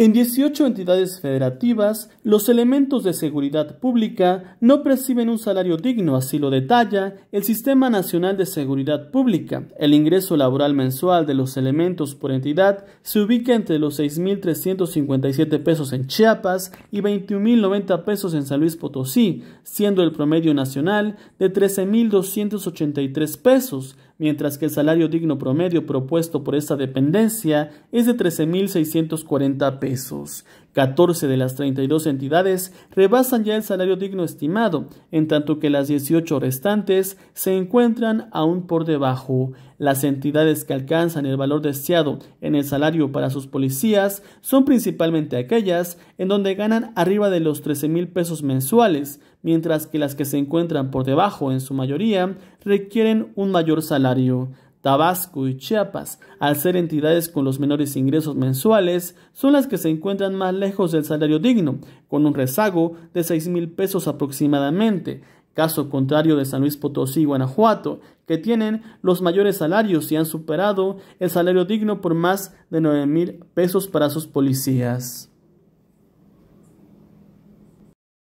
En 18 entidades federativas, los elementos de seguridad pública no perciben un salario digno, así lo detalla el Sistema Nacional de Seguridad Pública. El ingreso laboral mensual de los elementos por entidad se ubica entre los 6.357 pesos en Chiapas y 21.090 pesos en San Luis Potosí, siendo el promedio nacional de 13.283 pesos mientras que el salario digno promedio propuesto por esta dependencia es de 13.640 pesos. 14 de las 32 entidades rebasan ya el salario digno estimado, en tanto que las 18 restantes se encuentran aún por debajo. Las entidades que alcanzan el valor deseado en el salario para sus policías son principalmente aquellas en donde ganan arriba de los $13,000 pesos mensuales, mientras que las que se encuentran por debajo en su mayoría requieren un mayor salario. Tabasco y Chiapas, al ser entidades con los menores ingresos mensuales, son las que se encuentran más lejos del salario digno, con un rezago de 6 mil pesos aproximadamente, caso contrario de San Luis Potosí y Guanajuato, que tienen los mayores salarios y han superado el salario digno por más de 9 mil pesos para sus policías.